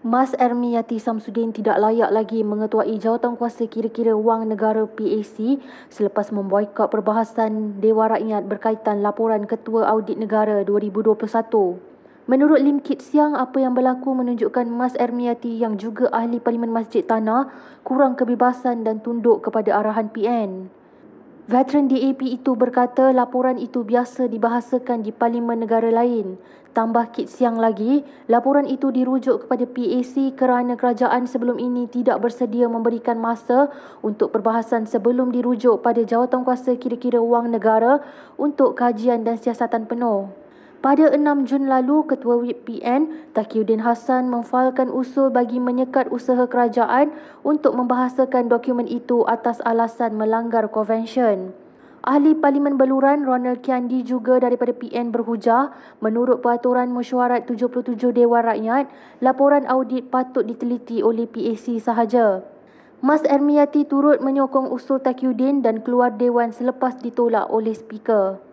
Mas Ermi Yati Samsudin tidak layak lagi mengetuai jawatankuasa kira-kira wang negara PAC selepas memboikot perbahasan Dewan Rakyat berkaitan laporan Ketua Audit Negara 2021. Menurut Lim Kit Siang, apa yang berlaku menunjukkan Mas Ermiyati yang juga ahli Parlimen Masjid Tanah kurang kebebasan dan tunduk kepada arahan PN. Veteran DAP itu berkata laporan itu biasa dibahasakan di Parlimen negara lain. Tambah Kit Siang lagi, laporan itu dirujuk kepada PAC kerana kerajaan sebelum ini tidak bersedia memberikan masa untuk perbahasan sebelum dirujuk pada jawatankuasa kira-kira wang negara untuk kajian dan siasatan penuh. Pada 6 Jun lalu, Ketua WIP PN Takiuddin Hassan memfailkan usul bagi menyekat usaha kerajaan untuk membahasakan dokumen itu atas alasan melanggar konvensyen. Ahli Parlimen Beluran Ronald Kiandi juga daripada PN berhujah, menurut peraturan mesyuarat 77 Dewan Rakyat, laporan audit patut diteliti oleh PAC sahaja. Mas Ermiyati turut menyokong usul Takiuddin dan keluar dewan selepas ditolak oleh speaker.